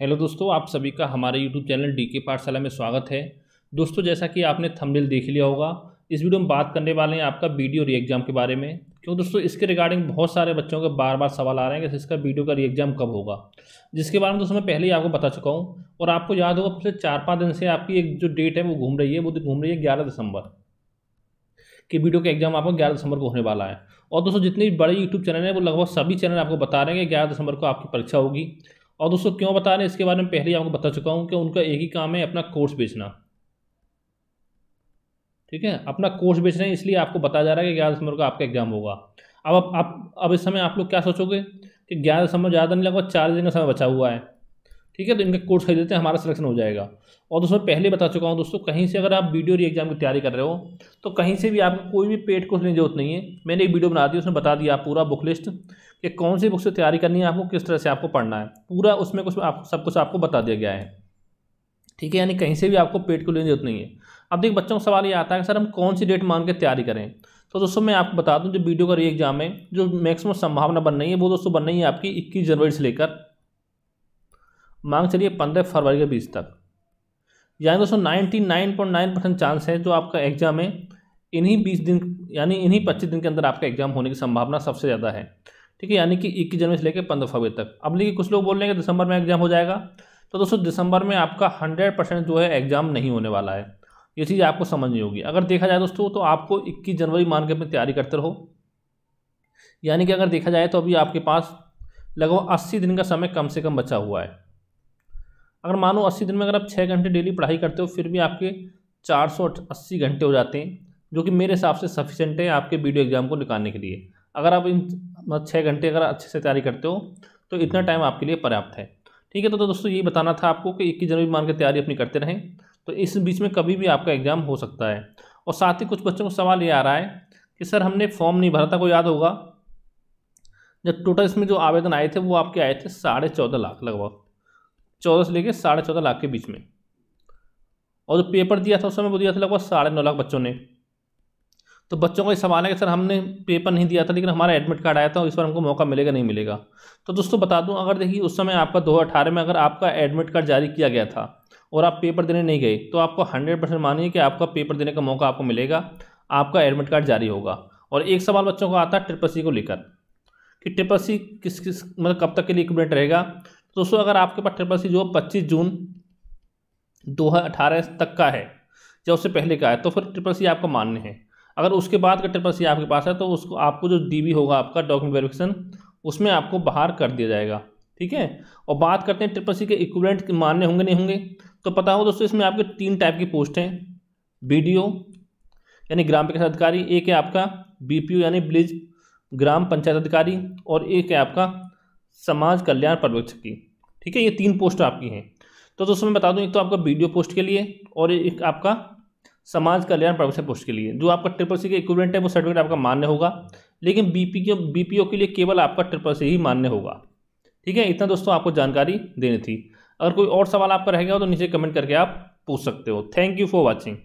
hello दोस्तों आप सभी का हमारे यूट्यूब चैनल डी के पाठशाला में स्वागत है दोस्तों जैसा कि आपने थंबनेल देख लिया होगा इस वीडियो में बात करने वाले हैं आपका बी वीडियो री एग्ज़ाम के बारे में क्यों तो दोस्तों इसके रिगार्डिंग बहुत सारे बच्चों के बार बार सवाल आ रहे हैं कि इसका बी का री e एग्ज़ाम कब होगा जिसके बारे में दोस्तों मैं पहले ही आपको बता चुका हूँ और आपको याद होगा पिछले चार पाँच दिन से आपकी एक जो डेट है वो घूम रही है वो घूम रही है ग्यारह दिसंबर कि वीडियो का एग्जाम e आपको ग्यारह दिसंबर को होने वाला है और दोस्तों जितने भी बड़े यूट्यूब चैनल हैं वो लगभग सभी चैनल आपको बता रहे हैं कि ग्यारह दिसंबर को आपकी परीक्षा होगी और दोस्तों क्यों बता रहे हैं इसके बारे में पहले आपको बता चुका हूँ कि उनका एक ही काम है अपना कोर्स बेचना ठीक है अपना कोर्स बेच रहे हैं इसलिए आपको बताया जा रहा है कि ग्यारह दिसंबर को आपका एग्जाम होगा अब आप अब इस समय आप लोग क्या सोचोगे कि ग्यारह दिसंबर ज़्यादा नहीं लगभग चार दिन का समय बचा हुआ है ठीक है तो इनका कोर्स खरीद लेते हैं हमारा सिलेक्शन हो जाएगा और दोस्तों पहले बता चुका हूँ दोस्तों कहीं से अगर आप वीडियो री एग्जाम की तैयारी कर रहे हो तो कहीं से भी आपको कोई भी पेड कोर्स लेने जरूरत नहीं है मैंने एक वीडियो बना दी उसमें बता दिया पूरा बुक लिस्ट कि कौन सी बुक से तैयारी करनी है आपको किस तरह से आपको पढ़ना है पूरा उसमें कुछ आप सब कुछ आपको बता दिया गया है ठीक है यानी कहीं से भी आपको पेट को लेने जरूरत नहीं है अब देखिए बच्चों का सवाल ये आता है कि सर हम कौन सी डेट मान के तैयारी करें तो दोस्तों मैं आपको बता दूं जो वीडियो का री एग्जाम है जो मैक्सिमम संभावना बन रही है वो दोस्तों बन रही है आपकी 21 जनवरी से लेकर मांग चलिए पंद्रह फरवरी के बीच तक यानी दोस्तों ninety nine point nine percent chance है जो आपका एग्ज़ाम है इन्हीं बीस दिन यानी इन्हीं पच्चीस दिन के अंदर आपका एग्ज़ाम होने की संभावना सबसे ज़्यादा है ठीक है यानी कि इक्कीस जनवरी से लेकर पंद्रह फरवरी तक अब लेकिन कुछ लोग बोल रहे हैं कि दिसंबर में एग्ज़ाम हो जाएगा तो दोस्तों दिसंबर में आपका हंड्रेड परसेंट जो है एग्ज़ाम नहीं होने वाला है ये चीज़ आपको समझनी होगी अगर देखा जाए दोस्तों तो आपको इक्कीस जनवरी मान के अपनी तैयारी करते रहो यानी कि अगर देखा जाए तो अभी आपके पास लगभग अस्सी दिन का समय कम से कम बचा हुआ है अगर मानो अस्सी दिन में अगर आप छः घंटे डेली पढ़ाई करते हो फिर भी आपके चार सौ अस्सी घंटे हो जाते हैं जो कि मेरे हिसाब से सफिशेंट है आपके वीडियो एग्जाम को निकालने के लिए अगर आप इन मतलब छः घंटे अगर अच्छे से तैयारी करते हो तो इतना टाइम आपके लिए पर्याप्त है ठीक है तो, तो दोस्तों ये बताना था आपको कि इक्कीस जनवरी मान के तैयारी अपनी करते रहें तो इस बीच में कभी भी आपका एग्ज़ाम हो सकता है और साथ ही कुछ बच्चों को सवाल ये आ रहा है कि सर हमने फॉर्म नहीं भरा था को याद होगा जब टोटल इसमें जो आवेदन आए थे वो आपके आए थे साढ़े चौदह लाख लगभग चौदह से लेकर साढ़े चौदह लाख के बीच में और जो पेपर दिया था उस समय वो दिया था लगभग साढ़े नौ लाख बच्चों ने तो बच्चों का ये सवाल है कि सर हमने पेपर नहीं दिया था लेकिन हमारा एडमिट कार्ड आया था और इस बार हमको मौका मिलेगा नहीं मिलेगा तो दोस्तों बता दूं अगर देखिए उस समय आपका दो में अगर आपका एडमिट कार्ड जारी किया गया था और आप पेपर देने नहीं गए तो आपको हंड्रेड परसेंट मानिए कि आपका पेपर देने का मौका आपको मिलेगा आपका एडमिट कार्ड जारी होगा और एक सवाल बच्चों का आता है ट्रिपल सी को लेकर कि ट्रिपल सी किस किस मतलब कब तक के लिए इक्विपमेंट रहेगा तो दोस्तों अगर आपके पास ट्रिपल सी जो पच्चीस जून दो हज़ार तक का है या उससे पहले का है तो फिर ट्रिपल सी आपका मान्य है अगर उसके बाद का ट्रिपल सी आपके पास है तो उसको आपको जो डी होगा आपका डॉक्यूमेंट वेरिफिकेशन उसमें आपको बाहर कर दिया जाएगा ठीक है और बात करते हैं ट्रिपल सी के इक्वलेंट मान्य होंगे नहीं होंगे तो पता हो दोस्तों इसमें आपके तीन टाइप की पोस्ट हैं बी यानी ग्राम पंचायत अधिकारी एक है आपका बी यानी ब्लिज ग्राम पंचायत अधिकारी और एक है आपका समाज कल्याण पर्यवेक्षक की ठीक है ये तीन पोस्ट आपकी हैं तो दोस्तों मैं बता दूं एक तो आपका वीडियो पोस्ट के लिए और एक आपका समाज कल्याण पर्यवेक्षक पोस्ट के लिए जो आपका ट्रिपल सी का इक्विपमेंट है वो सर्टिफिकेट आपका मान्य होगा लेकिन बीपी के बीपीओ के लिए केवल आपका ट्रिपल सी ही मान्य होगा ठीक है इतना दोस्तों आपको जानकारी देनी थी अगर कोई और सवाल आपका रहेगा तो नीचे कमेंट करके आप पूछ सकते हो थैंक यू फॉर वॉचिंग